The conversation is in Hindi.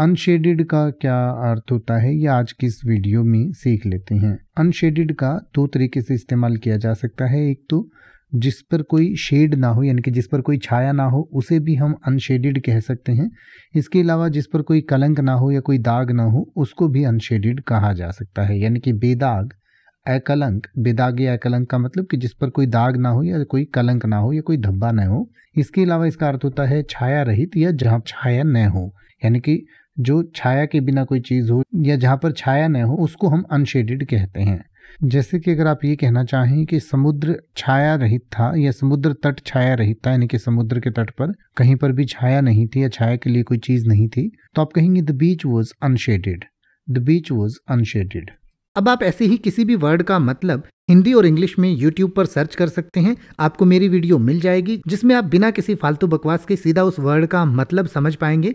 अनशेडेड का क्या अर्थ होता है ये आज की इस वीडियो में सीख लेते हैं अनशेडेड का दो तरीके से इस्तेमाल किया जा सकता है एक तो जिस पर कोई शेड ना हो यानी कि जिस पर कोई छाया ना हो उसे भी हम अनशेडेड कह सकते हैं इसके अलावा जिस पर कोई कलंक ना हो या कोई दाग ना हो उसको भी अनशेडेड कहा जा सकता है यानी कि बेदाग अकलंक बेदाग या अकलंक का मतलब कि जिस पर कोई दाग ना हो या कोई कलंक ना हो या कोई धब्बा ना हो इसके अलावा इसका अर्थ होता है छाया रहित या जहाँ छाया न हो यानी कि जो छाया के बिना कोई चीज़ हो या जहाँ पर छाया न हो उसको हम अनशेडेड कहते हैं जैसे कि अगर आप ये कहना चाहें कि समुद्र छाया रहित था या समुद्र तट छाया रहित था यानी कि समुद्र के तट पर कहीं पर भी छाया नहीं थी या छाया के लिए कोई चीज़ नहीं थी तो आप कहेंगे the beach was unshaded the beach was unshaded अब आप ऐसे ही किसी भी वर्ड का मतलब हिंदी और इंग्लिश में यूट्यूब पर सर्च कर सकते हैं आपको मेरी वीडियो मिल जाएगी जिसमें आप बिना किसी फालतू बकवास के सीधा उस वर्ड का मतलब समझ पाएंगे